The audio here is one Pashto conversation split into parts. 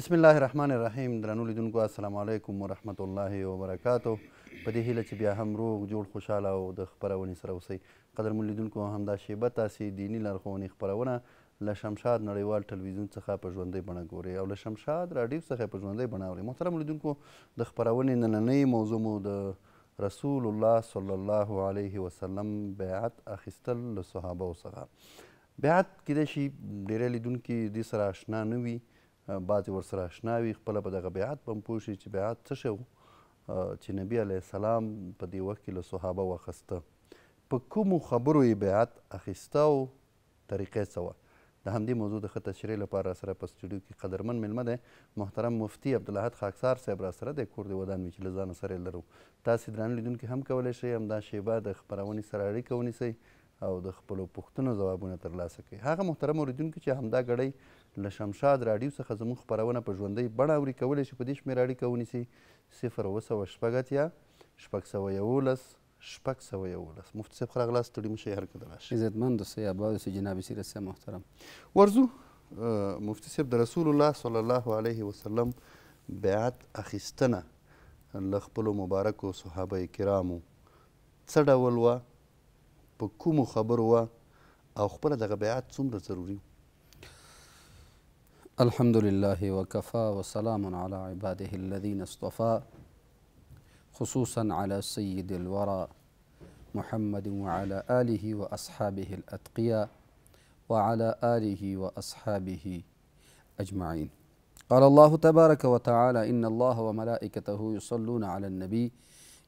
بسم الله الرحمن الرحیم درنو لیدونکو السلام علیکم ورحمت الله وبرکاتو په دې هیله چې بیا هم روغ جوړ خوشحاله او د خپرونې سره اوسئ قدرمن لیدونکو همدا شیبه تاسې دیني لارښوونې خپرونه له شمشاد نړیوال ټلویزیون څخه په ژوندۍ بڼه ګورئ او له شمشاد راډیو څخه په ژوندۍ بڼه اورئ محترم لیدونکو د خپرونې نننۍ موضوع مو د رسول الله صلی الله علیه وسلم بیعت اخیستل له صحابه څخه بیعت کیدای شي ډیری لیدونکي دې سره آشنا نه وي بعضې ورسره اشنا وي خپله په دغه بیعت به هم پوه شي چې بیعت څه شی چې نبي علیه السلام په دې وخت کې له صحابه واخیسته په کومو خبرو یې بیعت اخیسته او طریقې څه وه د همدې موضوع د ښه تشریح لپاره سره په سټوډیو کې قدرمن میلمه دی محترم مفتي عبدالحد خاکسار صاحب را سره دی کور دی ودان وي چې له ځانه سره یې لرو تاسې درانه لیدونکي هم کولی شئ همدا شیبه د خپرونې سره اړیکه ونیسئ او د خپلو پوښتنو ځوابونه ترلاسه کړئ هغه محترم اوریدونکو چې همدا ګړۍ له شمشاد راډیو څخه زموږ خپرونه په ژوندۍ بڼه اوري کولی شي په دې شمېر اړیکه ونیسي صفر اوه سوه شپږ اتیا شپږ سوه یولس شپږ سوه یولس مفتي صاحب ښه راغلاست ستړي مشئ هر کله راشئ عزتمند دوستۍ آباد اوسئ جناب سیر صاحب محترم ورځو مفتي صاحب د رسول الله صلی الله علیه وسلم بیعت اخیستنه له خپلو مبارکو صحابه کرامو څه ډول وه په کوم خبر وه او خپل دغه بیعت څومره ضروری الحمد لله وكفى وسلام على عباده الذين اصطفى خصوصا على سيد الورى محمد وعلى آله وأصحابه الأتقياء وعلى آله وأصحابه أجمعين قال الله تبارك وتعالى إن الله وملائكته يصلون على النبي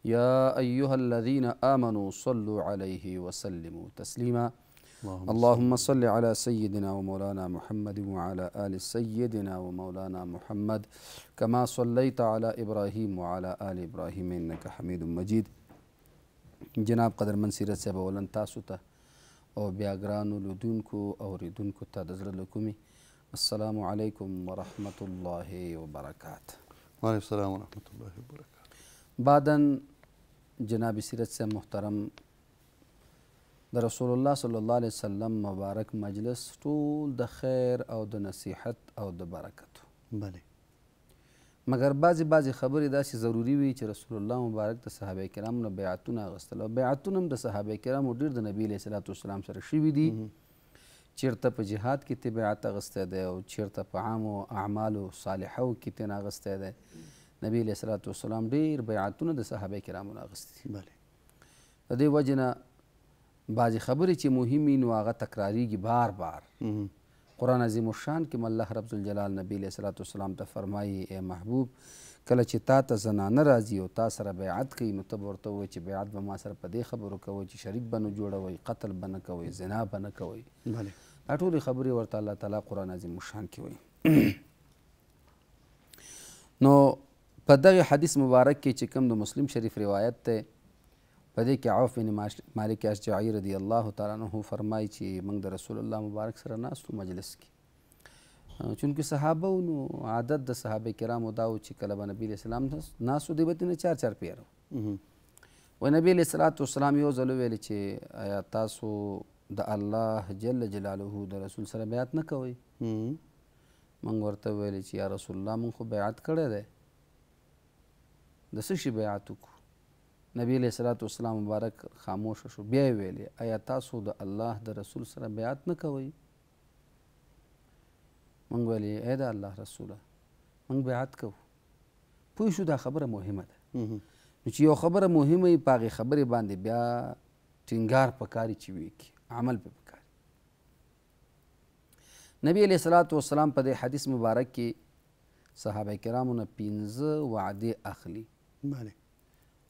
يا أيها الذين آمنوا صلوا عليه وسلموا تسليما اللهم, صل على سيدنا ومولانا محمد وعلى آل سيدنا ومولانا محمد كما صليت على إبراهيم وعلى آل إبراهيم إنك حميد مجيد جناب قدر من سيرت سبا ولن تاسو او بیا ګرانو أو اوریدونکو ته د السلام عليكم ورحمة الله وبركاته وعليكم السلام ورحمة الله وبركاته بعدن جناب سیرت سے محترم د رسول الله صلی الله علیه وسلم مبارک مجلس ټول د خیر او د نصیحت او د برکت بله مګر بعضی بعضی خبرې داسې ضروری وي چې رسول الله مبارک د صحابه کرامو نه بیعتونه اغوستل او بیعتونه هم د صحابه کرامو ډېر د نبی علیه صلات وسلام سره شوي دي چیرته په جهاد کې تی بیعت اغوستی دی او چیرته په عامو اعمالو صالحو کې تینا اغوستی دی نبی علیه صلات وسلام ډیر بیعتونه د صحابه کرامو نه اخیستي دي د دې وجې نه بعضې خبرې چې مهمې نو هغه تکراریږي بار بار قرآن عظیم الشان کې الله رب الجلال نبی علیه صلات وسلام ته فرمایي ای محبوب کله چې تا ته زنانه راځي او تا سره بیعت کوي نو ته به ورته ووایې چې بیعت به ما سره په دې خبرو کوئ چې شریک به نه جوړوئ قتل به نه کوئ زنا به نه کوئ دا ټولې خبرې ورته الله تعالی قرآن عظیم الشان کې وایي نو په دغه حدیث مبارک کې چې کوم د مسلم شریف روایت دی په دې کې عوف بن مالک اشجعي رضی الله تعالی عنه فرمایي چې موږ د رسول الله مبارک سره ناستو مجلس کې چونکې صحابه نو عادت د صحابه کرامو دا و چې کله به نبي اسلام ناستو دی به نه چار چار پیرو و نبی علیه صلات وسلام یو ځل ویل چې آیا تاسو د الله جل جلاله د رسول سره بیعت نه کوئ موږ ورته ویل چې یا رسول الله موږ خو بیعت کړی دی د څه شي بیعت وکړو نبی علیه صلات وسلام مبارک خاموش شو بیا یې ویلې آیا تاسو د الله د رسول سره بیعت نه کوئ موږ ویلې ای د الله رسوله موږ بیعت کوو پوه شو دا خبره مهمه ده نو چې یو خبره مهمه وي په هغې خبرې باندې بیا ټینګار پکاري چې وکړي عمل پې پکاري نبی علیه صلات وسلام په دې حدیث مبارک کې صحابه کرامو نه پنځه وعدې اخلي بله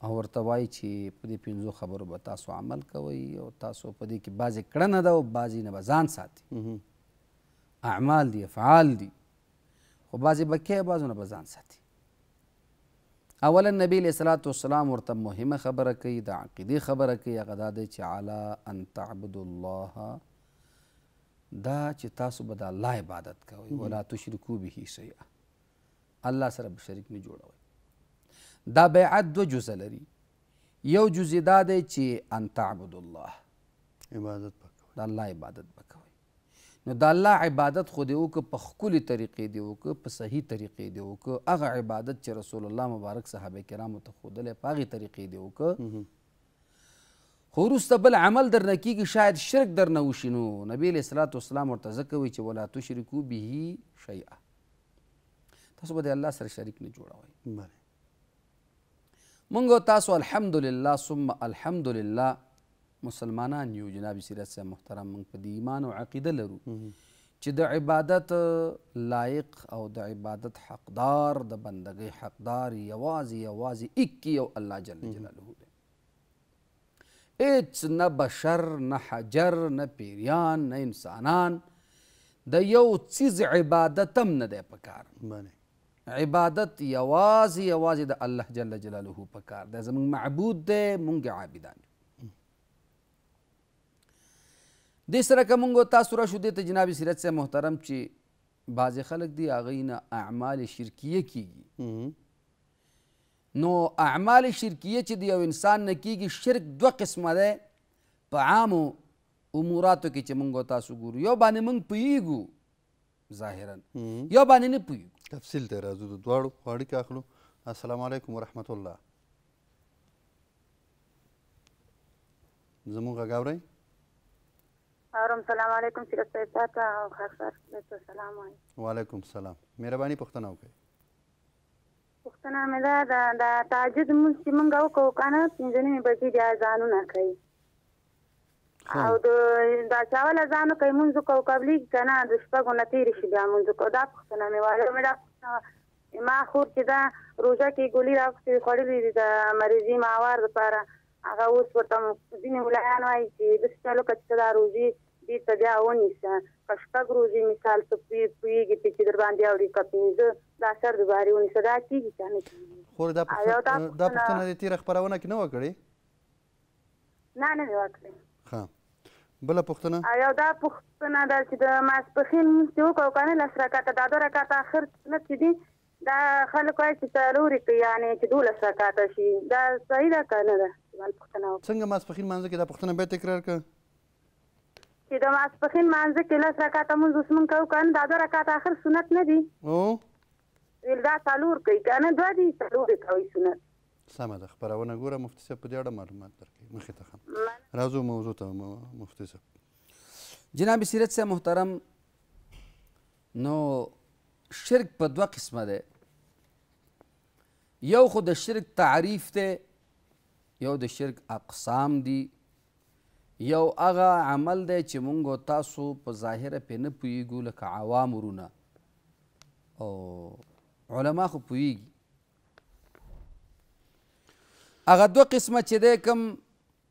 او ورته وایي چې په دې پنځو خبرو به تاسو عمل کوئ او تاسو په دې کې بعضې کړنه ده او بعضې نه به ځان ساتي اعمال دي افعال دي خو بعضې به کوي بعضو نه به ځان ساتي اولا نبی علیه صلات وسلام ورته مهمه خبره کوي د عقیدې خبره کوي هغه دا دی چې علا ان تعبدوا الله دا چې تاسو به د الله عبادت کوئ ولا تشرکو به شیئا الله سره به شریک نه جوړوئ دا بیعت دو جز لري یو جز دا دی چې ان تعبد الله عبادت وکوي د الله عبادت وکوي نو د الله عبادت خو دی وک په خولي طریقې دی وک په صحیح طریقې دی وک هغه عبادت چې رسول الله مبارک صحابه کرامو ته خودلې په هغه طریقې دی وک خو وروسته بل عمل در نکیږي شاید شرک در نه وشي نو نبی علیه الصلات والسلام ورته ځکه وایي چې ولا تشرکو به شیئا تاسو به د الله سره شریک نه جوړوئ مونږ تاسو الحمدلله ثم الحمدلله مسلمانان یو جناب سیرت صاحب محترم مونږ په ایمان او عقیده لرو چې د عبادت لایق او د عبادت حقدار د بندګۍ حقدار یوازې یوازې 21 یو الله جل جلاله دی هیڅ نه بشر نه حجر نه پیریان نه انسانان د یو چیز عبادت هم نه دی پکار عبادت یوازې یوازې د الله جل جلاله په کار دی زموږ معبود دی مونږ عابدان دې سره که مونږ تاسو راشو دې ته جناب سیرت صاحب محترم چې بعضې خلک دي هغوی نه اعمال شرکیه کیږي نو اعمال شرکیه چې د یو انسان نه کیږي شرک دوه قسمه دی په عامو اموراتو کې چې مونږ تاسو ګورو یو باندې مونږ پوهیږو ظاهرا یو باندې نه پوهیږو تفصیل ته راځو د دواړو اړیکه اخلو السلام علیکم ورحمت الله زموږ غږ اورئ اورم سلام علیکم سیرت صاحب تاته او خاص سره سلام علیکم وعلیکم سلام مهرباني پښتنه وکړئ پښتنه مې دا د تاجد مونږ چې مونږ وکړو کنه پنځه نیمې بجې د اذانونه کوي او د دا چاول ځانو کوي مونږ کو قبلي کنه د شپږو نتیری شي بیا مونږ کو دا پښتنه مې وایي مې دا ما خور چې دا روزه کې ګولې راوښتې خوړلې دي د مریضي ماوار لپاره هغه اوس ورته ځینې ولایان وایي چې د څلو کچې دا روزي دې ته بیا ونیسه کښته روزي مثال څه پی پیږي چې در باندې اوري کپینځ دا سر دوباره ونیسه دا کیږي کنه خور دا پښتنه د تیر خبرونه کې نه وکړي نه نه وکړي ها بل پښتنه یو دا پښتنه ده چې د ماسپخین چې وکاو کنه لس رکعاته دا دوه رکعاته اخر نه چې دي دا خلک وايي چې ضروري کې یعنی چې دوه لس رکعاته شي دا صحیح ده کنه ده پښتنه څنګه ماسپخین مانځه کې دا پښتنه به تکرار کړه چې د ماسپخین مانځه کې لس رکعاته مونږ اوس مونږ کوو کنه دا دوه رکعاته اخر سنت نه دي او ویل دا څلور کوي کنه دوه دي څلور کوي سنت سمه ده خبرونه ګوره مفتي صاحب په دې اړه معلومات درکوي مخې ته هم راځو موضوع ته مفتي صاحب جناب سیرت صاحب محترم نو شرک په دوه قسمه ده یو خو د شرک تعریف ده یو د شرک اقسام دي یو هغه عمل دی چې مونږ تاسو په ظاهره پې نه پوهیږو لکه عوام ورونه او علما خو پوهیږي هغه دوه قسمه چې دی کوم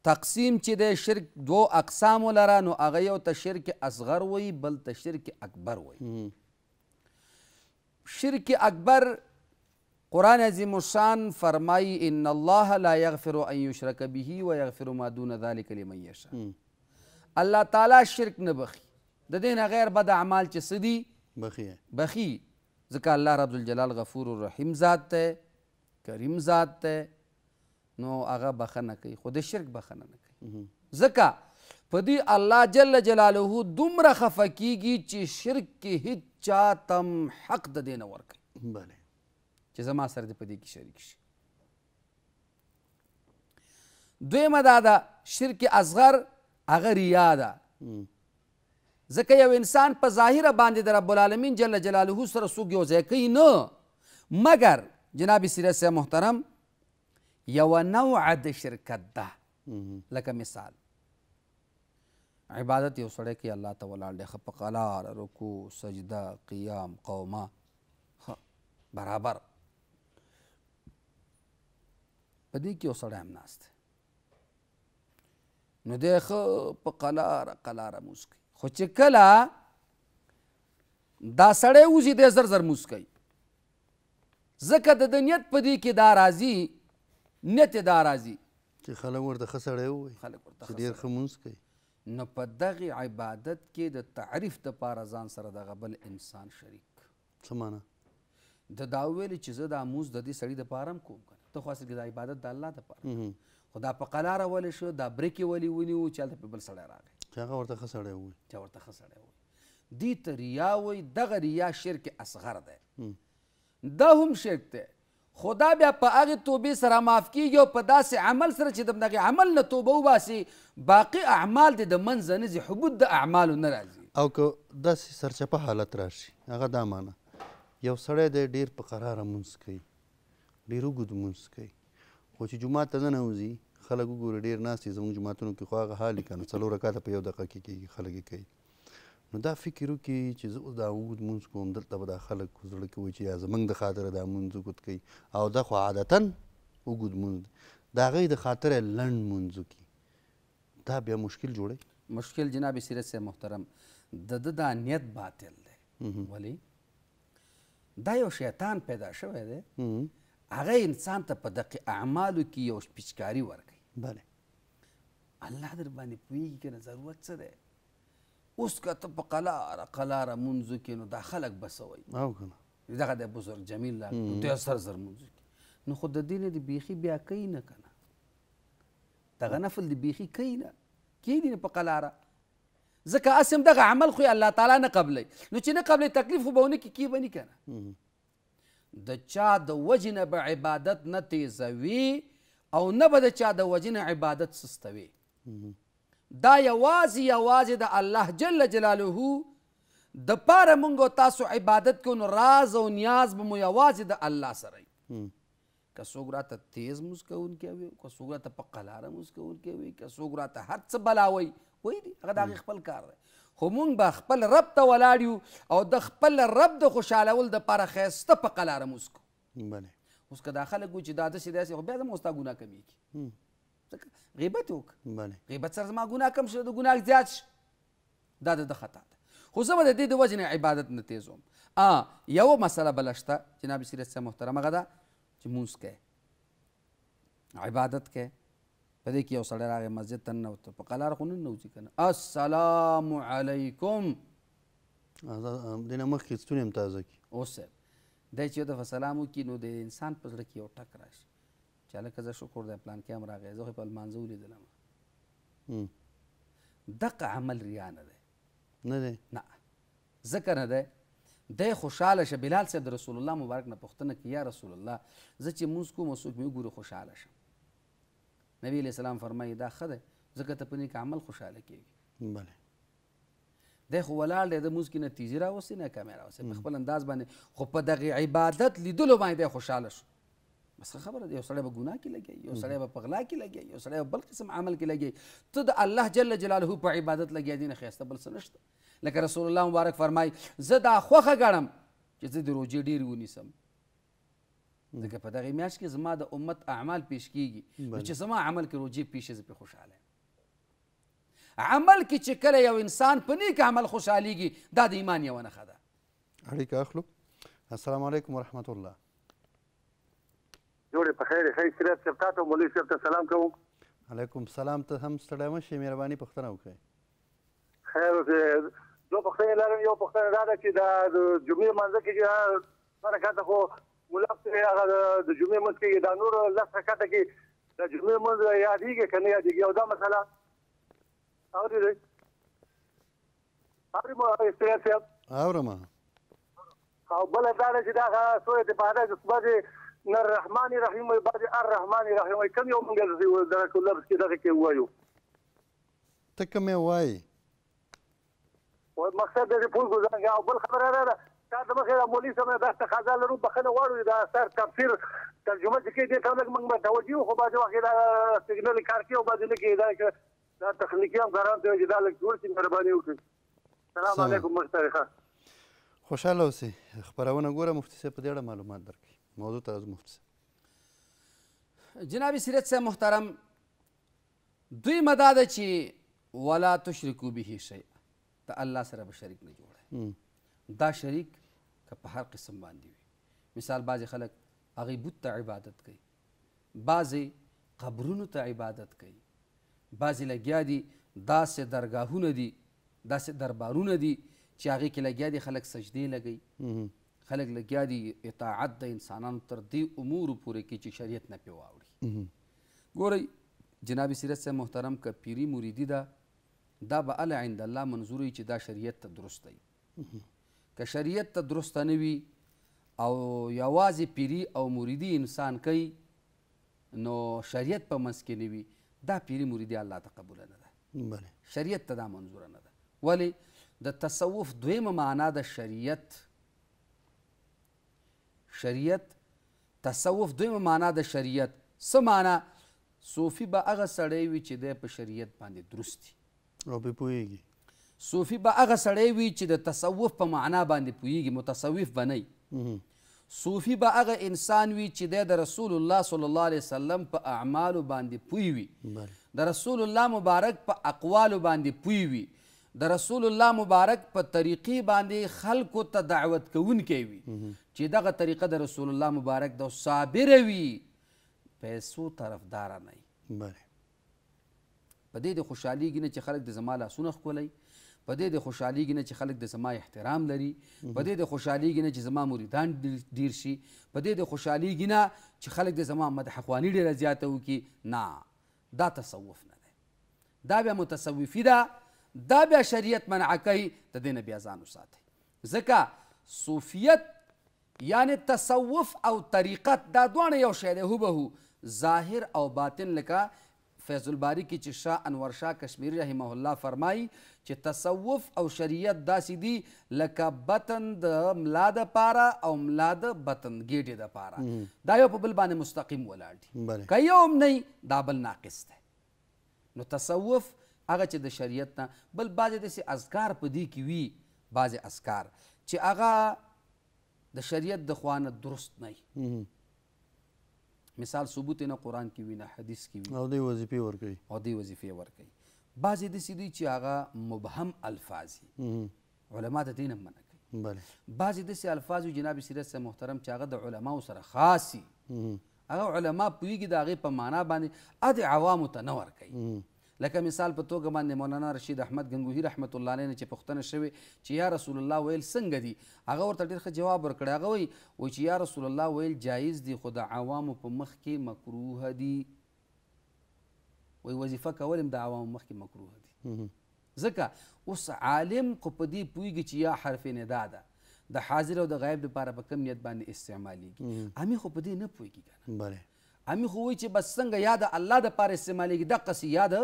تقسیم چې دی شرک دوو اقسامو لره نو هغه یو ته شرک اصغر وی بل ته شرک اکبر وی شرک اکبر قرآن عظیم الشان فرمایی ان الله لا یغفر ان یشرک به و یغفر ما دون ذلك لمن یشاء الله تعالی شرک نه بخي د دین غیر بد اعمال چې سدي بخي بخي ځکه الله رب الجلال غفور الرحیم ذات ته کریم ذات ته نو هغه بخنه کوي خو د شرک بخنه نه کوي ځکه په دې الله جل جلاله دومره خفه کیږي چې شرک کې هیڅ چا تم حق د دینه ورکړي بله چې زما سره دې په دې کې شریک شي دویمه دا ده شرک اصغر هغه ریا ده ځکه یو انسان په ظاهره باندې د رب العالمین جل جلاله سره څوک یو ځای کوي نه مګر جناب سیره محترم یوه نوعه د شرکت ده لکه مثال عبادت یو سړی کوي الله ته ولاړ دی ښه په قلار رکوع سجده قیام قومه ښه برابر په دې کې یو سړی هم ناست دی نو دی ښه په قلاره قلاره موز کوي خو چې کله دا سړی وځي دی زر زر موز کوي ځکه د ده نیت په دې کې دا راځي نیت دا راځي چې خلک ورته ښه سړی ووایي خلک ورته چې ډېر ښه مونځ کوي نو په دغه عبادت کې د تعریف دپاره ځان سره دغه بل انسان شریک څه معنا د دا وویلي چې زه دا مونځ د دې سړي دپاره هم کوم که نه ته خو اصل کې دا عبادت د الله دپاره خو دا په قلاره ولې شو دا برکې ولې ونیو چې هلته پې بل سړی راغی چې هغه ورته ښه سړی ووایي چې ورته ښه سړی ووایي دې ته ریا وایي دغه ریا شرک اصغر دی دا هم شرک دی خدا بیا په هغې توبې سره معاف کیږي او په داسې عمل سره چې د دغې عمل نه توبه وباسي باقي اعمال دې د منځه نه ځي حبود د اعمالو نه راځي او که داسې سرچپه حالت راشي هغه دا معنه یو سړی دی ډېر په قراره مونځ کوي ډېر اوږد مونځ کوي خو چې جومات ته نه وځي خلک وګوري ډېر ناست دي زموږ جوماتونو کې خو هغه حال دي که نه څلور رکاته په یو دقه کې کېږي خلک یې کوي نو دا فکر وکي چې زه اوس دا اوږد مونځ کوم دلته به دا خلک زړه کې وایي چې یا زموږ د خاطره دا مونځ اوږد کوي او دا خو عادتا اوږد مونځ د هغې د خاطره لنډ مونځ وکړي دا بیا مشکل جوړوي مشکل جناب سیرت صاحب محترم د ده دا نیت باطل دی ولې دا یو شیطان پیدا شوی دی هغه انسان ته په دقې اعمالو کې یو پیچکاري ورکوي بله الله در باندې پوهېږي که نه ضرورت څه دی اوس که ته په قلاره قلاره مونځو کې نو دا خلک به څه وایي دغه دی بزرګ جمیل لا ته سر زر مونځو کې نو خو د دې نه د بیخي بیا کوي نه کنه دغه نفل د بیخي کوي نه کیدی نه په قلاره ځکه اسم دغه عمل خو الله تعالی نه قبلې نو چې نه قبلې تکلیف به ونه کې کی بنی کنه د چا د وجه نه به عبادت نه تیزوي او نه به د چا د وجه نه عبادت سستوي دا یوازې یوازې د الله جل جلاله د پاره مونږ تاسو عبادت کو نو راز او نیاز به مو یوازې د الله سره که څوک راته تیز مسکوونکی وي که څوک راته په قلاره مسکوونکی وي که څوک راته هر څه بلا وایي وایي دي هغه د هغې خپل کار دی خو مونږ به خپل رب ته ولاړ یو او د خپل رب د خوشحالول دپاره ښایسته په قلاره مسکو اوس که دا خلک وو چې دا داسې داسې خو بیا زما اوس دا ګناه کمیږي غیبت وک غیبت سره ما ګناه کم شو د ګناه زیات شي دا د خطا ده خو زه به د دې د وجې نه عبادت نه تیز وم ا یو مسله بله شته جناب سیرت صاحب محترم هغه ده چې مونځ کوې عبادت کوې په دې کې یو سړی راغی مسجد ته ننوته په قلار خو ننوځي که نه السلام علیکم دینه مخکې ستونې هم تازه کړي اوس صاحب دی چې یو دفعه سلام وکړي نو د انسان په زړه کې یو ټک راشي چې هلکه زه شکر دی پلانکی هم راغی زه خو یې په لمانځه ولیدلم دغه عمل ریا نه دی نه دی نه ځکه نه دی دی خوشحاله شه بلال صاحب د رسول الله مبارک نه پوښتنه کی یا رسول الله زه چې مونځ کوم څوک مې وګوري خوشحاله شم نبی علیه السلام فرمایي دا ښه دی ځکه ته په نیک عمل خوشحاله کېږي بله دی خو ولاړ دی د مونځ کې نه تیزي راوستې نه کمی راوستې په خپل انداز باندې خو په دغې عبادت لیدلو باندې دی خوشحاله شو بس خبره یو سړی به ګناه کې لګي یو سړی به په غلا کې لګي یو سړی به بل قسم عمل کې لګي ته د الله جل جلاله په عبادت لګي دي نه ښایسته بل څه نشته لکه رسول الله مبارک فرمای زه دا خوښه ګڼم چې زه د روژې ډېرې ونیسم ځکه په دغې میاشت کې زما د امت اعمال پیش کیږي نو چې زما عمل کې روژې پیش زه پرې خوشحاله عمل کې چې کله یو انسان په نیک عمل خوشحالیږي دا د ایمان یوه نښه ده اړیکه اخلو السلام علیکم ورحمت الله جوړې په خیر خیر سیرت صاحب تاسو مولوی صاحب ته سلام کوم علیکم سلام ته هم ستړی مشه مهرباني پښتنه وکړئ خیر اوسې دوه پښتنه لرم یو پښتنه دا ده چې دا د جمعې منځ کې چې حرکت خو ملک هغه د جمعې منځ کې دا نور لس حرکت کې د جمعې منځ یادېږي کنه یادېږي او دا مسله اورې اورې استریات صاحب اورم او بل دا چې دا څو اتفاقات چې صبح الرحمن الرحیم وي بعد الرحمن الرحیم وي کوم یو موږ د لفظ کې دغه کې وایو ته کوم وایي و مقصد دې پوه غوځه او بل خبره را ده تا د مخې د مولوي سمه دا تقاضا لرو بخنه غواړو دا اثر تفسیر ترجمه کې دې ته موږ موږ توجه خو باځه واخې دا سیګنل کار کوي او باځه کې دا دا تخنیکی هم ګران دی چې دا لږ جوړ شي مهرباني وکړي سلام علیکم مشترکه خوشاله اوسئ خبرونه ګوره مفتي صاحب په دې اړه معلومات درکړي موضوع از مفتی جناب سیرت صاحب محترم دوی مدا ده چې ولا تشرکو به شیء ته الله سره به شریک نه جوړه دا شریک که په هر قسم باندې وي مثال بعضې خلک هغې بت ته عبادت کوي بعضې قبرونو ته عبادت کوي بعضې لګیا دي داسې درګاهونه دي داسې دربارونه دي چې هغې کې لګیا دي خلک سجدې لګوي خلک لګیا دي اطاعت د انسانانو تر دې امورو پورې کې چې شریعت نه پې واوړي ګورئ جناب سیرت صاحب محترم که پیري مریدي ده دا به اله عند الله منظور چې دا شریعت ته درست دی که شریعت ته درست نه وي او یوازې پیري او مریدي انسان کوي نو شریعت په منځ کې نه وي دا پیري مریدي الله ته قبول نه ده شریعت ته دا منظور نه ده ولې د تصوف دویمه معنا د شریعت شریعت تصوف دویمه معنا د شریعت څه معنا صوفي به هغه سړی وي چې دی په شریعت باندې درست او به پوهیږي صوفي به هغه سړی وي چې د تصوف په معنا باندې پوهیږي متصوف به نه صوفي به هغه انسان وي چې دی د رسول الله صلی الله علیه وسلم په اعمالو باندې پوی وي د رسول الله مبارک په اقوالو باندې پوی وي د رسول الله مبارک په طریقې باندې خلکو ته دعوت کوونکی وي چې دغه طریقه د رسول الله مبارک د صابره وي پیسو طرفدار نه بله په دې د خوشحالیږي نه چې خلک د زما لاسونه ښکلی په دې د خوشحالیږي نه چې خلک د زما احترام لري په دې د خوشحالیږي نه چې زما مریدان ډیر شي په دې د خوشحالیږي نه چې خلک د زما مدحخواني ډیره زیاته وکړي نه دا تصوف نه دی دا بیا متصوفي ده دا بیا شریعت منع کوي د دې نه بیا ځان وساتئ ځکه صوفیت یعنی تصوف او طریقت دا دواړه یو شی دی هوبهو ظاهر او باطن لکه فیض الباری کې چې شاه انور شاه کشمیری رحمه الله فرمایي چې تصوف او شریعت داسې دي لکه بطن د ملا د پاره او ملا د بطن ګیډې د پاره دا یو په بل باندې مستقیم ولاړ دي که یو هم نه دا بل ناقص دی نو تصوف هغه چې د شریعت نه بل بعضې داسې اذکار په دې کې وي بعضې اذکار چې هغه د شریعت د خوا نه درست نه مثال ثبوت نه قرآن کې وي نه حدیث کې وي او دې وظیفې ورکوي او دې وظیفې ورکوي بعضې داسې دي چې هغه مبهم الفاظ علما د دې نه منع کوي بعضې داسې الفاظ جناب سیرت صاحب محترم چې هغه د علماو سره خاص هغه علما پوهېږي د هغې په معنا باندې ا د عوامو ته نه ورکوي لکه مثال په توګه باندې مولانا رشید احمد غنگوهی رحمت الله علیه چې پښتنه شوی چې یا رسول الله ویل څنګه دي هغه ورته ډیر جواب ورکړ هغه وی و چې یا رسول الله ویل جایز دي خو د عوامو په مخ کې مکروه دي وی وظیفه کول هم د عوامو مخ کې مکروه دي ځکه اوس عالم خو په دې پوهیږي چې یا حرف ندا ده د حاضر او د غایب لپاره په کم نیت باندې استعمالیږي امی خو په دې نه پوهیږي کنه امی خو وی چې بس څنګه یاد الله د پاره استعمالیږي د قصې یاد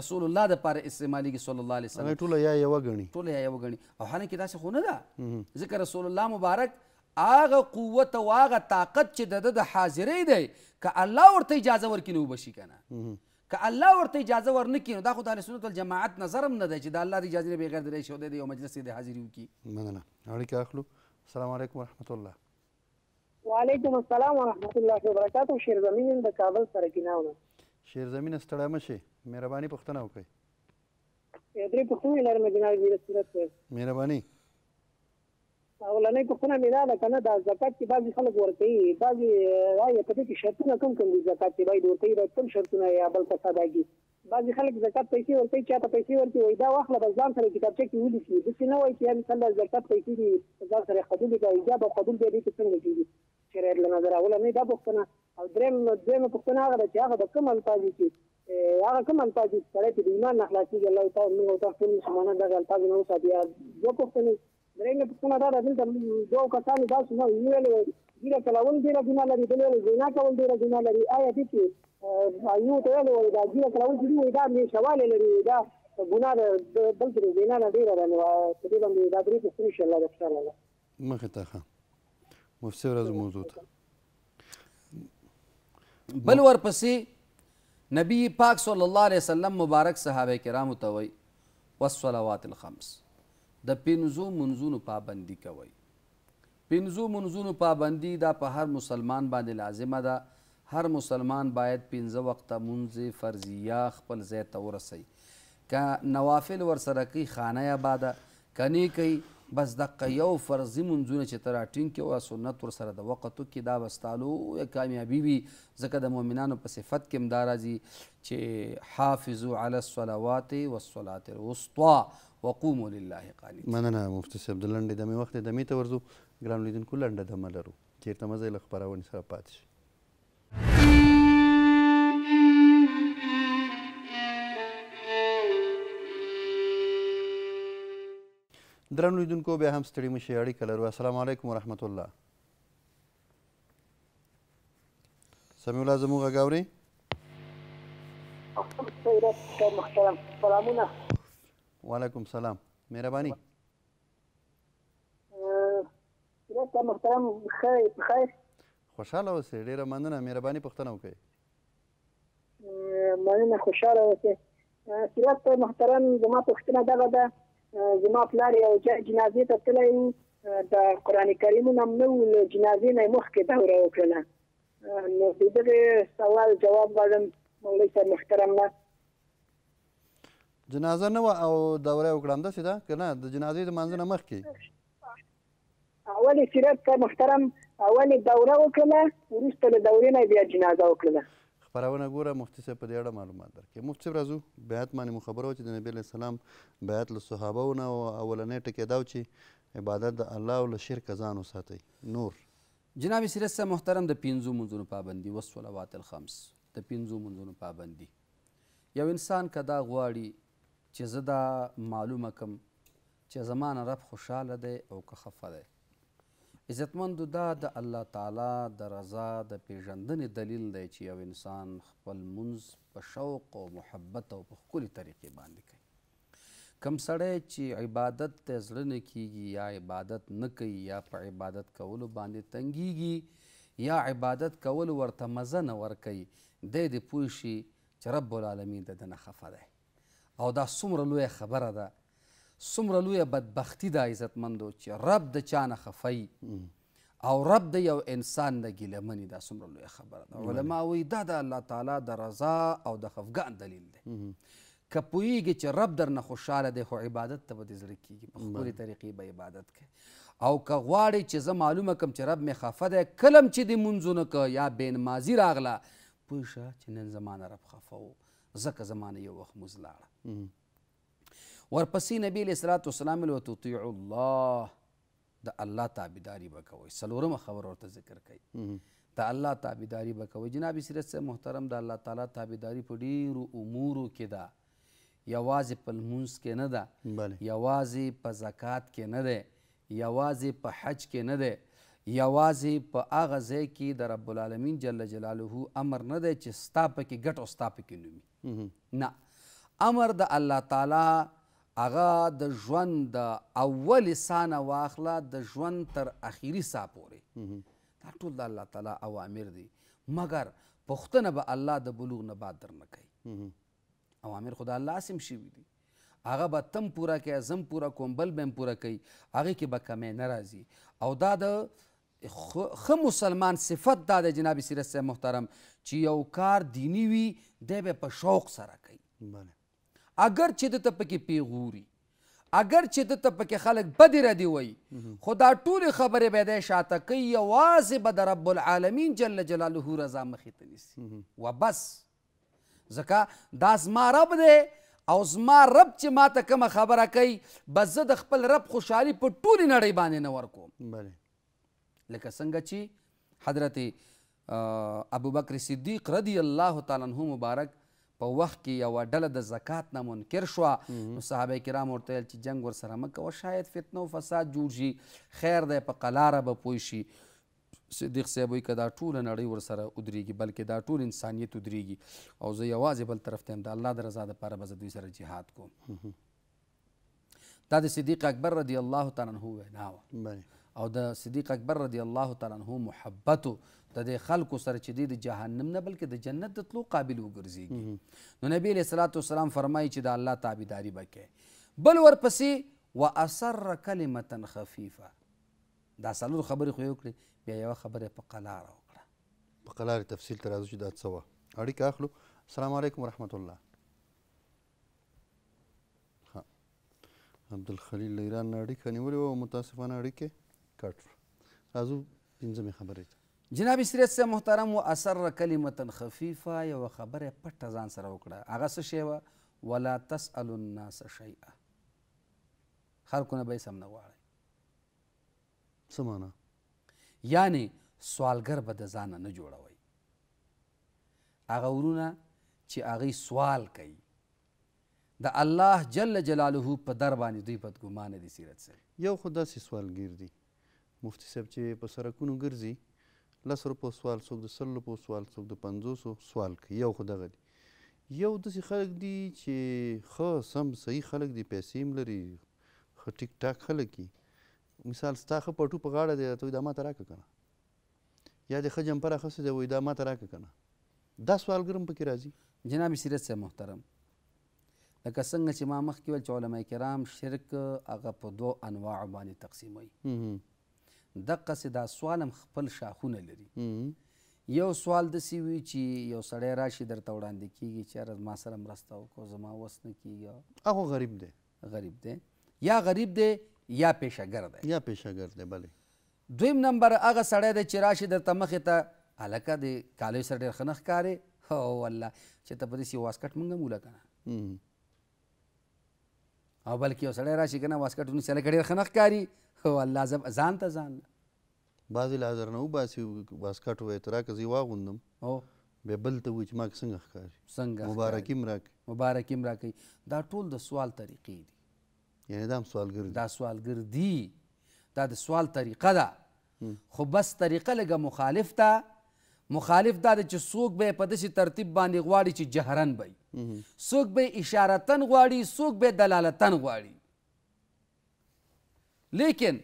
رسول الله د پاره استعمالېږي صلی الله علیه وسلم ټوله یا یوه ګڼي ټوله یا یوه ګڼي او حالانکې داسې خو نه ده ځکه رسول الله مبارک هغه قوت او هغه طاقت چې د د حاضرې دی که الله ورته اجازه ورکړي نو وبشي که نه که الله ورته اجازه ورنکړي نو دا خو د سنت الجماعت نظر هم نه دی چې د الله د اجازې نه بغیر دلی شو دی یو مجلس د حاضري وکړي مننه اړیکه اخلو السلام علیکم ورحمت الله وعلیکم السلام ورحمت الله وبرکاته شیر زمین د کابل سره کیناونه شیرزمین ستړی مشه مهرباني پښتنه وکړئ یو درې پښتنه لرم جناب میرا صورت مهرباني اولنۍ پښتنه میرا ده کنه دا زکات چې بعضی خلک ورکوي بعضی وايي په دې کې شرطونه کم کم دي زکات چې باید ورکوي دا کم شرطونه یا بل څه داږي بعضی خلک زکات پیسې ورکوي چا ته پیسې ورکوي وای دا واخله بس ځان سره کتابچه کې ولي شي داسې نه وایي چې مثلا زکات پیسې دي ځان سره قبول دي دا ایجاب او قبول دی دې څنګه کېږي شرایط له نظره ولنه دا پوښتنه او دریم دریم پوښتنه هغه ده چې هغه د کوم الفاظو چې هغه کوم الفاظو چې سړی چې د ایمان نه خلاصېږي الله تعالی موږ او تاسو ټول مسلمانان دغه الفاظو نه وساتي دوه پوښتنې دریم پوښتنه دا ده دلته دوه کسانو تاسو نو ویلي ډیره کلاون ډیره ګناه لري بل ویل ګناه کول ډیره ګناه لري آیا دې چې یو ته ویل دا ډیره کلاون چې دا نه شواله لري دا ګناه بل تر ګناه ډیره ده نو په دې باندې دا درې څه انشاء الله راځي مخه ته مفسر راځو موضوع ته بل ورپسې نبی پاک صلی الله علیه وسلم مبارک صحابه کرامو ته وای والصلوات الخمس د پنځو منځونو پابندي کوي پنځو منځونو پابندي دا په هر مسلمان باندې لازمه ده هر مسلمان باید پنځه وخته منځ فرضیه خپل ځای ته ورسوي که نوافل ورسره کوي خانه یا باده کنی کوي بس دقه یو فرضي منځونه چې ته راټینګ کې او سنت ورسره د وقتو کې دا به ستا لویه کامیابي وي ځکه د مؤمنانو په صفت کې هم دا راځي چې حافظو علی الصلوات والصلاه الوسطی وقوموا لله قانتین مننه مفتي صاحب د لنډې دمې وخت دمې ته ورځو ګرانو لیدونکو لنډه دمه لرو چېرته مزه له خپرونې سره پاتې شئ درنو لیدونکو بیا هم ستړي مشي اړیکه لرو السلام علیکم ورحمت الله سمیع الله زموږ غږ اوري وعلیکم سلام مهرباني محترم خیر خیر خوشاله اوسئ ډېره مننه مهرباني پوښتنه وکړئ مننه خوشاله اوسئ سیرت محترم زما پوښتنه دغه ده زما پلار یو چا جنازې ته تللی و د قرآن کریم نه نه و له جنازې نه یې مخکې دوره وکړله نو د دغې سوال جواب غواړم مولوي صاحب محترم نه جنازه نه وه او دوره یې وکړه همداسې ده که نه د جنازې د منځه نه مخکې اولې سیرت محترم اولې دوره وکړله وروسته له دورې نه بیا جنازه وکړله خبرونه ګوره مفتی صاحب په دې اړه معلومات درکړي مفتی صاحب راځو بیعت باندې مو خبره چې د نبی علیه السلام بیعت له صحابهو نه اولنی ټکی دا چې عبادت د الله او له شرکه ځان وساتئ نور جناب سیرت صاحب محترم د پنځو منځونو پابندي وسلوات الخمس د پنځو منځونو پابندي یو انسان کدا غواړي چې زه دا معلومه کم چې زما نه رب خوشحاله دی او که خفه دی عزتمندو دا د الله تعالی د رضا د پیژندنې دلیل دی چې یو انسان خپل منځ په شوق او محبت او په ښکلې طریقې باندې کوي کم سړی چې عبادت ته زړه نه کیږي یا عبادت نه کوي یا په عبادت کولو باندې تنګیږي یا عبادت کول ورته مزه نه ورکوي دی دې پوه شي چې رب العالمین د ده نه خفه دی او دا څومره لویه خبره ده څومره لویه بدبختی ده عزتمندو چې رب د چا نه خفی او رب د یو انسان نه ګیلهمنې دا څومره لویه خبره ده علما وایي دا د الله تعالی د رضا او د خفګان دلیل دی که پوهیږي چې رب درنه خوشحاله دی خو عبادت ته به دې زړه کیږي په ښکلې طریقې به عبادت کوي او که غواړي چې زه معلومه کړم چې رب مې خفه دی کلم چې دې مونځونه که یا بېنمازي راغله پوه شه چې نن زما نه رب خفه و ځکه زما نه یو وخت مونځ لاړه ورپسې نبی علیه صلات وسلام ویل وتطیع الله د الله تابعداري به کوئ څلورمه خبره ورته ذکر کوي د الله تابعداري به کوئ جناب سیرت صاحب محترم د الله تعالی تابعداري په ډیرو امورو کې ده یوازې په لمونځ کې نه ده یوازې په زکات کې نه ده یوازې په حج کې نه ده یوازې په هغه ځای کې د رب العالمین جل جلاله امر نه دی چې ستا پکې ګټ او ستا پکې نومي نه امر د الله تعالی هغه د ژوند د اول سانه واخله د ژوند تر اخیری سا پورې دا ټول د الله تعالی اوامر دي مګر پښتنه به الله د بلوغ نه بعد درنه کوي اوامر خدا الله سم شوي دي هغه به تم پورا کوي زم پورا کوم بل بم پورا کوي هغه کې به کمی نه راځي او دا د خ مسلمان صفت دا د جناب سیرت محترم چې یو کار دینی وي دی به په شوق سره کوي بله اگر چې د ته پکې پیغوري اگر چې د ته پکې خلک بدې ردی وي خو دا ټولې خبرې به دی شاته کوي یوازې به د رب العالمین جل جلاله رضا مخې ته نیسي و بس ځکه دا زما رب دی او زما رب چې ما ته کومه خبره کوي بس زه د خپل رب خوشحالي په ټولې نړۍ باندې نه ورکوم لکه څنګه چې حضرت ابوبکر صدیق رضی الله تعالی عنہ مبارک په وخت کې یو ډله د زکات نه منکر شو نو صحابه کرام ورته ویل چې جنگ ور سره مکه او شاید فتنه او فساد جوړ شي خیر دی په قلاره به پوه شي صدیق صاحب وایي که دا ټوله نړۍ ورسره ودرېږي بلکې دا ټول انسانیت ودرېږي او زه یوازې بل طرف ته یم د الله د رضا دپاره به زه دوی سره جهاد کوم دا د صدیق اکبر رضی الله تعالی عنه وینا وه او د صدیق اکبر رضی الله تعالی عنہ محبت د دې خلکو سره چې د جهنم نه بلکې د جنت د تلو قابل وګرځيږي نو نبی له صلوات والسلام فرمایي چې د الله تابعداري وکړي بل ورپسې واسر کلمه خفيفه دا سلور خبرې خو یو کړې بیا یو خبره په قلار وکړه په قلار تفصیل تر راځو چې دا څه و اړیکه اخلو السلام علیکم ورحمت الله عبدالخلیل ایران اړیکه نیولې وه متاسفانه اړیکې کټ راځو پنځمه خبرې ته جناب سریت صاحب محترم و اثر کلمه خفیفه یو خبره پټه ځان سره وکړه هغه څه شی وه ولا تسأل الناس شیئا خلکونه به یې سم نه غواړئ څه معنا یعنی سوالګر به د ځانه نه جوړوئ هغه ورونه چې هغوی سوال کوي د الله جل جلاله په در باندې دوی بدګمانه دي سیرت صاحب یو خو داسې سوالګیر دي مفتي صاحب چې په سرکونو ګرځي لس روپو سوال څوک د سل روپو سوال څوک د پنځوسو سوال کوي یو خو دغه دی یو داسې خلک دي چې ښه سم صحیح خلک دي پیسې هم لري ښه ټیک ټاک خلک دي مثال ستا ښه پټو په غاړه دی ته وایي دا ماته راکړه کنه یا د ښه جمپر اخیستی دی وایي دا ماته راکړه کنه دا سوالګر هم پکې راځي جناب سیرت صاحب محترم لکه څنګه چې ما مخکې ویل چې علما کرام شرک هغه په دوو انواعو باندې تقسیموي دقسې دا سوال هم خپل شاخونه لري یو سوال داسې وي چې یو سړی راشي درته وړاندې کیږي چې یاره ما سره مرسته وکړه زما وس نه کیږي هغه غریب دی غریب دی یا غریب دی یا پیشهګر دی یا پیشهګر دی بلې دویم نمبر هغه سړی دی چې راشي درته مخې ته هلکه د کالیو سره ډېر ښه نه ښکارې هو والله چې ته په داسې واسکټ مونږ هم ولکه نه او بلکې یو سړی راشي کنه واسکټونه سره کړي خنخ کاری او الله زب ځان ته ځان بعضی لازر نه وباسي واسکټ وې تر که زی واغوندم او به بل ته وچ ما څنګه ښکاری څنګه مبارکي مراک مبارکي مراکي دا ټول د سوال طریقې دي یعنی دا سوالګر دا سوالګر دی دا د سوال طریقه ده خو بس طریقه لګه مخالف ته مخالف دا چې څوک به په داسې ترتیب باندې غواړي چې جهرن بي څوک به اشارتن غواړي څوک به دلالتن غواړي لیکن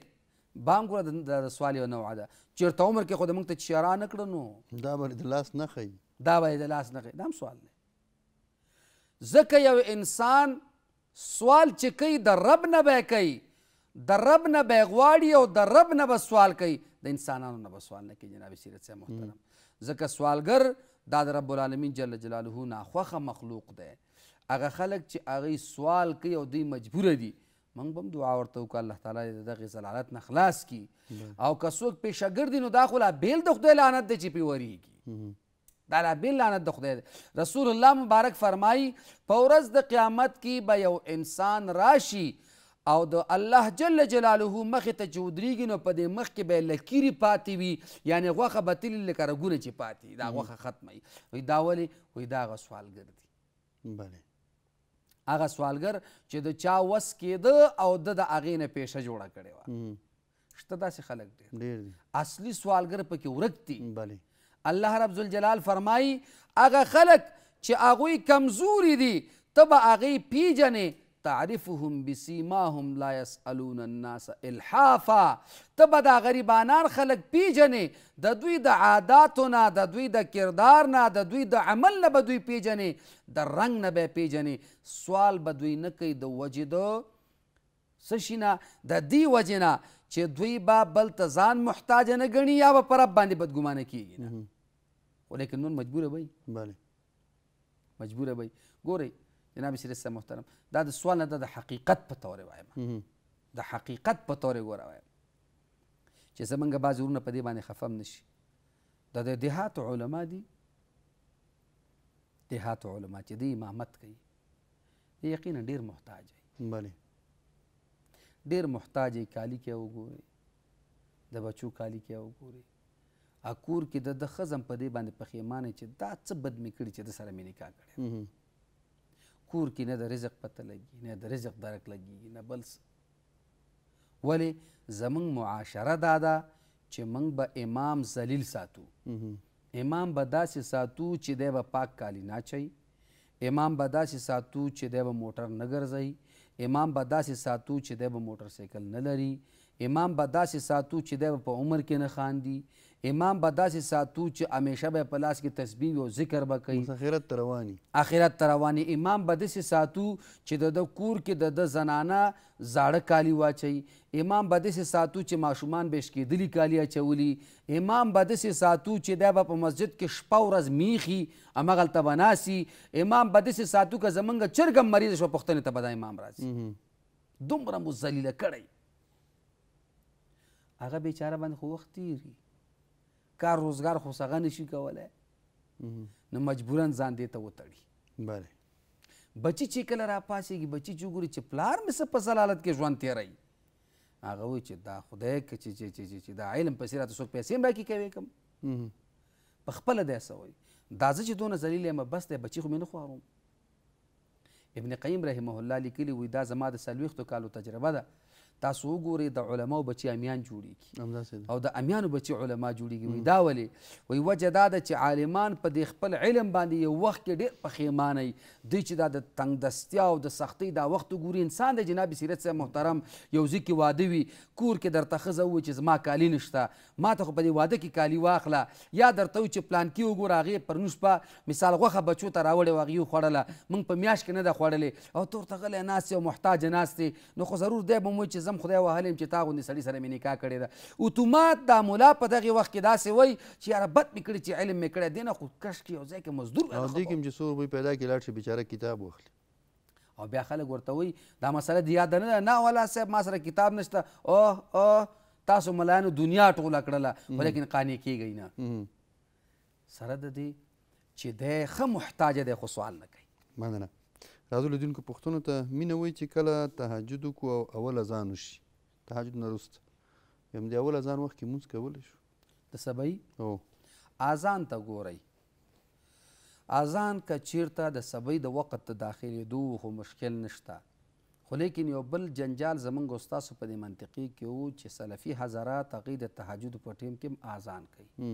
بام ګوره د سوال یو نوعه ده چېرته عمر کې خو د موږ ته چیاره نه کړه نو دا به د لاس نه ښیي دا به د لاس نه ښیي دا هم سوال دی ځکه یو انسان سوال چې کوي د رب نه به کوي د رب نه به غواړي او د رب نه به سوال کوي د انسانانو نه به سوال نه کوي جناب سیرت صاحب محترم ځکه سوالګر دا د رب العالمین جل جلاله ناخوښه مخلوق دی هغه خلک چې هغوی سوال کوي او دوی مجبوره دي موږ به هم دعا ورته وکړو الله تعالی د دغې زلالت نه خلاص کي او که څوک پیشهګر دي نو دا خو لا بیل د خدای لعنت دی چې پې ورېږي دا لا بیل لعنت د خدای دی رسول الله مبارک فرمایي په ورځ د قیامت کې به یو انسان راشي او د الله جل جلاله مخ ته چودريږي نو په دې مخ کې به لکيري پاتې وي یعنی غوخه به تل لکه رګونه چې پاتې دا غوخه ختمي وي دا ولې وي دا هغه سوالګر دی بله هغه سوالګر چې د چا وس کېده او د د هغې نه پیشه جوړه کړې وه شته داسې خلک ډېر ډېر اصلي سوالګر پکې ورک دي بلې الله رب ذوالجلال فرمایي هغه خلک چې هغوی کمزوري دي ته به هغې پیژنې تعرفهم بسیماهم لا يسألون الناس الحافا ته به دا غریبانان خلک پیژنې د دوی د عاداتو نه د دوی د کردار نه د دوی د عمل نه به دوی پیژنې د رنګ نه به پیژنې سوال به دوی نه کوي د وجې د څه شي نه د دې وجې نه چې دوی به بل ته ځان محتاج نه ګڼي یا به پر رب باندې بدګمانه کیږي نه ولیکن نور مجبوره وي بله مجبوره وي ګورئ جناب سیرس محترم دا د سوال نه د حقیقت په تور وایم د حقیقت په تور ګوره وایم چې زمونږ بعض ورونه په دې باندې خفم نشي دا د دهات علما دي دهات علما چې دی امامت کوي دی یقینا ډیر محتاج دی بله ډیر محتاج کالی کې وګوري د بچو کالی کې وګوري اکور کې د خزم په دې باندې پخیمانه چې دا څه بدمی کړی چې د سره مې نکاح کړی کور کې نه د رزق پته لګي نه د رزق درک لګي نه بل څه ولې زمونږ معاشره دا ده چې موږ به امام ذلیل ساتو امام به داسې ساتو چې دی به پاک کالی ناچي امام به داسې ساتو چې دی به موټر نه ګرځي امام به داسې ساتو چې دی به موټر سایکل نه لري امام به داسې ساتو چې دی به په عمر کې نه خاندي امام به داسې ساتو چې همیشه به په لاس کې تسبیح او ذکر به کوي اخرت ته رواني اخرت ته رواني امام به داسې ساتو چې د د کور کې د د زنانه زاړه کالی واچوي امام به داسې ساتو چې ماشومان به شکېدلي کالی اچولي امام به داسې ساتو چې دا به په مسجد کې شپه ورځ میخي همغلته به ناسي امام به داسې ساتو که زمونږ چرګ هم مریض شوه پوښتنې ته به دا امام راځي دومره مو ذلیله کړی هغه بیچاره باندې خو وخت تیري کار روزګار خو څنګه نشي کولای نو مجبورا ځان دې ته وتړي بله بچی چې کله را پاسېږي بچی چې وګوري چې پلار مې څه په زلالت کې ژوند تېروي هغه وایي چې دا خدای که چې چې چې چې دا علم پسې راته څوک پیسې هم راکې کوې کوم په خپله دی څه وایي دا زه چې دونه ذلیل یم بس دی بچي خو مې نه خواروم ابن قیم رحمه الله لیکلي وي دا زما د څلوېښتو کالو تجربه ده تاسو وګورئ د علماو بچي امیان جوړیږي او د امیانو بچي علما جوړیږي وي دا ولې وایي وجه دا ده چې عالمان په دې خپل علم باندې یو وخت کې ډېر پښیمانه وي دوی چې دا د تنګدستیا او د سختۍ دا وخت وګوري انسان د جناب سیرت صاحب محترم یو ځای کې واده وي کور کې درته ښځه ووایي چې زما کالي نشته ما ته خو په دې واده کې کالي واخله یا درته چې پلانکي وګوره هغې پرنوس په مثال غوښه بچو ته راوړې وه هغې وخوړله موږ په میاشت کې نه ده خوړلې او تور ته غلی ناست او محتاج ناست نو خو ضرور دی به مو چې زم خدای وهلی یم چې تا غوندې سړي سره مې نکاح کړې ده اتومات دا ملا په دغې وخت کې داسې وایي چې یاره بد مې کړي چې علم مې کړی دی نه خو کشکې یو ځای کې مزدور دې کې هم چې څو روپۍ پیدا کړي لاړ شي بېچاره کتاب واخلي او بیا خلک ورته وایي دا مسله دې یاده نه ده نه والا صاحب ما سره کتاب نشته اوه اوه تاسو ملایانو دنیا ټوله کړله خو لیکن قانع کیږئ نه سره د دې چې دی ښه محتاجه دی خو سوال نه کوي مننه راځو لیدونکو پوښتنو ته مینه وایي چې کله تهجد وکړو او اول اذان وشي تهجد نه وروسته بیا همدې اول اذان وخت کې لمونځ کولی شو د سبعي اذان ته ګورئ اذان که چیرته د سبعي د وقت ته داخلېدو خو مشکل نشته خو لیکن یو بل جنجال زمونږ استاسو په دې منطقي کې وو چې سلفي حضرات هغې د تهجد په ټیم کې اذان کوي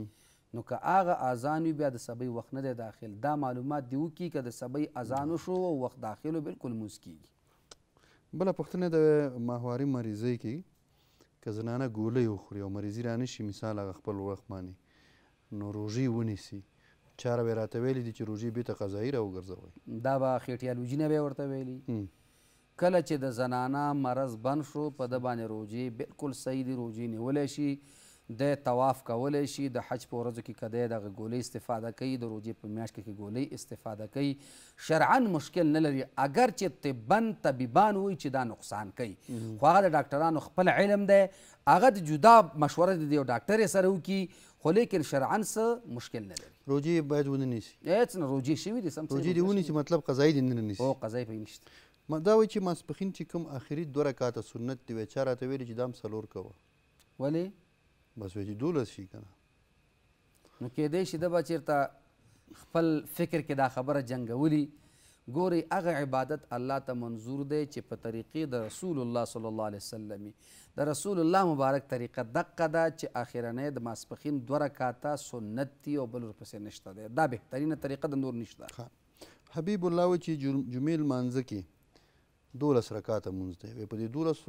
نو که هغه اذان وي بیا د سبۍ وخت نه دی داخل دا معلومات دې وکړي که د سبۍ اذان وشو او وخت داخل و بلکل لمونځ کېږي بله پوښتنه د ماهواري مریضۍ کې که زنانه ګولۍ وخوري او مریضي رانشي مثال هغه خپل وخت باندې نو روژې ونیسي چاره به یې راته ویلي دي چې روژې بېرته قضایي راوګرځوئ دا به خېټیالوجي نه به یې ورته ویلي کله چې د زنانه مرض بند شو په د باندې روجې بالکل صحیح دي روجې نیولی شي د طواف کولی شي د حج په ورځو کې که دی دغه ګولۍ استفاده کوي د روجې په میاشت کې ګولۍ استفاده کوي شرعا مشکل نه لري اگر چې طبن طبیبان وایي چې دا نقصان کوي خو هغه د ډاکټرانو خپل علم دی هغه د جدا مشوره د یو ډاکټر سره وکړي خو لیکن شرعن څه مشکل نه لري روجي باید ونه نیسي هیڅ نه روجي شوي دي سم روجي دي ونیسي مطلب قضایي دي نه نیسي او قضایي پې نشته ما دا وایي چې ماسپخین چې کوم اخري دوه رکعاته سنت دی وای چا راته ویلي چې دا هم څلور کوه ولې بس وایي چې دولس شي که نه نو کېدای شي ده به چېرته خپل فکر کې دا خبره جنګولي ګوري هغه عبادت الله ته منظور دی چې په طریقې د رسول الله صلی الله علیه وسلم د رسول الله مبارک طریقه دقه ده چې اخرنۍ د ماسپخین دوه رکعاته سنت دی او بل ورپسې نشته دی دا بهترینه طریقه د نور نشته حبیب الله و چې جمعې لمانځه کې دولس رکعاته مونځ دی وایي په دې دولس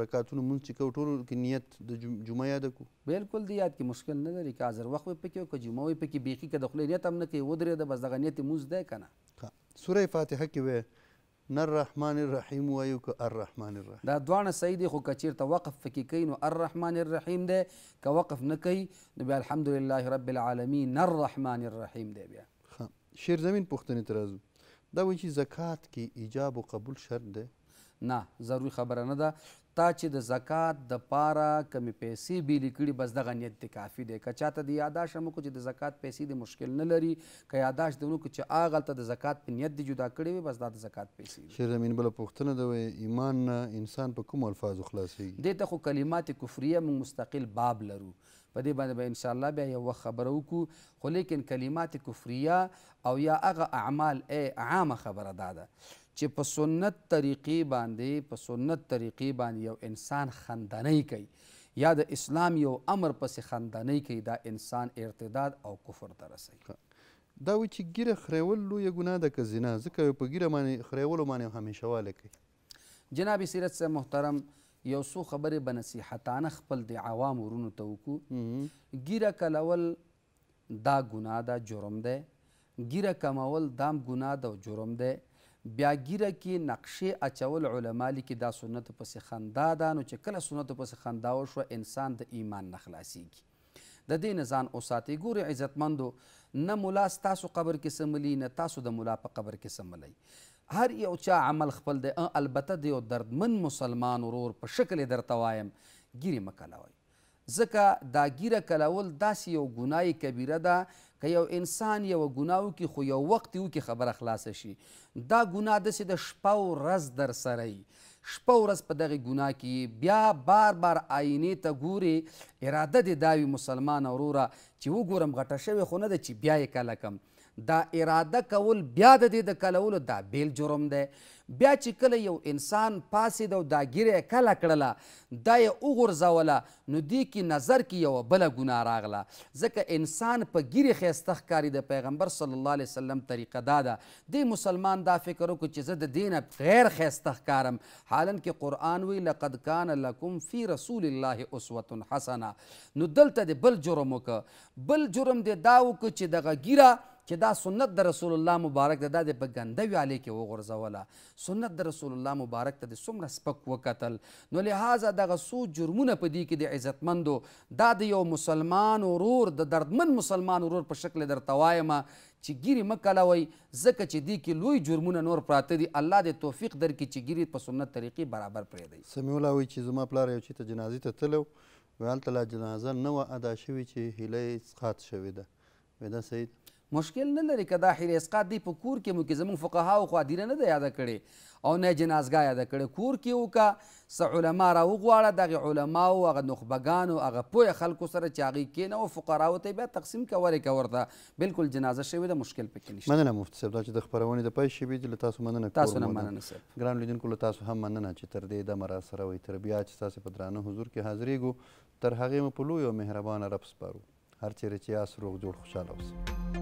رکعتونو مونځ چې کوو ټولو کې نیت د جمعه یاده کړو بالکل دی یاد کې مشکل نه لري که حاضر وخت وي پکې او که جمعه وي پکې بیخي که د خولې نیت هم نه کوي ودرېده بس دغه نیت یې مونځ دی که نه سوره فاتحه کې وایي نه الرحمن الرحیم وایو که الرحمن الرحیم دا دواړه صحیح دی خو که چېرته وقف پکې کوي نو الرحمن الرحیم دی که وقف نه کوي نو بیا الحمدلله رب العالمین الرحمن الرحیم دی بیا شیر زمین پوښتنې ته راځو دا وایي چې زکات کې ایجاب او قبول شرط دی نه ضروري خبره نه ده تا چې د زکات د پاره کمی پیسې بیلې کړي بس دغه نیت دی کافي دی که چاته د یاداشت هم چې د زکات پیسې د مشکل نه لري که یاداشت دونه که چې هغه هلته د زکات په نیت دی جدا کړی وي بس دا د زکات پیسې دي شیر امین بله پوښتنه ده ایمان نه انسان په کوم الفاظو خلاصیږي دې ته خو کلمات کفریه موږ مستقل باب لرو په دې باندې به ان شاء الله بیا یو وخت خبره وکړو خو لیکن کلمات کفریه او یا هغه اعمال عامه خبره دا ده چې په سنت طریقې باندې په سنت طریقې باندې یو انسان خندنۍ کوي یا د اسلام یو امر پسې خندنۍ کوي دا انسان ارتداد او کفر ته رسوي دا و چې ګیره خریول لویه ګناه ده که زنا ځکه په ګیره باندې خریولو باندې همیشهوالی کوي جناب سیرت صاحب محترم یو څو خبرې به نصیحتانه خپل د عوام ورونو ته وکړو ګیره کلول دا ګناه ده جرم دی ګیره کمول دام ګناه ده او جرم دی بیا ګیره کې نقشې اچول علما لیکي دا سنت پسې خندا ده نو چې کله سنت پسې خندا وشوه انسان د ایمان نه خلاصیږي د دې نه ځان اوساتئ ګورئ عزتمندو نه ملا ستاسو قبر کې څه ملي نه تاسو د ملا په قبر کې څه هر یو چا عمل خپل دی البته د یو دردمن مسلمان ورور په شکل درته وایم ګیرې مه کلوئ ځکه دا ګیره کلول داسې یو ګنای کبیره ده که یو انسان یو ګناه وکړي خو یو وخت یې وکړي خبره خلاصه شي دا ګناه داسې د شپه ورځ در سره یي شپه ورځ په دغه ګناه کې بیا بار بار آینې ته ګورې اراده دې دا وي مسلمان وروره چې وګورم غټه شوې خو نه ده چې بیا یې کله کم دا اراده کول بیا د دې د کلولو دا بیل جرم دی بیا چې کله یو انسان پاسید او دا ګیره کله کړله دا یې وغورځوله نو دې کې نظر کې یوه بله ګناه راغله ځکه انسان په ګیرې ښایسته ښکاري د پیغمبر صلی الله علیه وسلم طریقه دا ده دې مسلمان دا فکر وکړو چې زه د دې نه غیر ښایسته ښکارم حالانکې قرآن وی لقد کان لکم فی رسول الله اسوة حسنه نو دلته د بل جرم وکړه بل جرم دې دا وکړه چې دغه ګیره چې دا سنت د رسول الله مبارک د د په ګندوي علی کې وغورځوله سنت د رسول الله مبارک ته د څومره سپک وکتل نو لهذا دغه څو جرمونه په دې کې د عزتمندو دا د یو مسلمان ورور د دردمن مسلمان ورور په شکل درته وایمه چې ګیري مه کلوئ ځکه چې دې کې لوی جرمونه نور پراته دي الله دې توفیق درکړي چې ګیري په سنت طریقې برابر پرېږدئ سمیع الله وایي چې زما پلار یو چېرته جنازې ته تللی و هلته لا جنازه نه وه ادا شوې چې هیله یې خات شوې ده وایي دا صحیح مشکل نه لري که دا حیر اسقاط دی په کور کې مو کې زموږ فقهاو خو ادینه نه ده یاده کړې او نه جنازګاه یاده کړې کور کې وکړه څه علما راوغواړه دغې علماو هغه نخبګانو هغه پوه خلکو سره چې هغې کښېنه او فقراو ته یې بیا تقسیم کولې که ورته بلکل جنازه شوې ده مشکل پکې نشته مننه مفتي صاحب دا چې د خپرونې د پای شېبې دي له تاسو مننه تاسو نه مننه صاحب ګران لیدونکو له تاسو هم مننه چې تر دې دمه را سره وئ تر بیا چې تاسې په درانه حضور کې حاضرېږو تر هغې مو په لوی او مهربانه رب سپارو هر چیرې چې یاست روغ جوړ خوشحاله اوسئ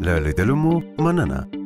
لا لدلمو منانا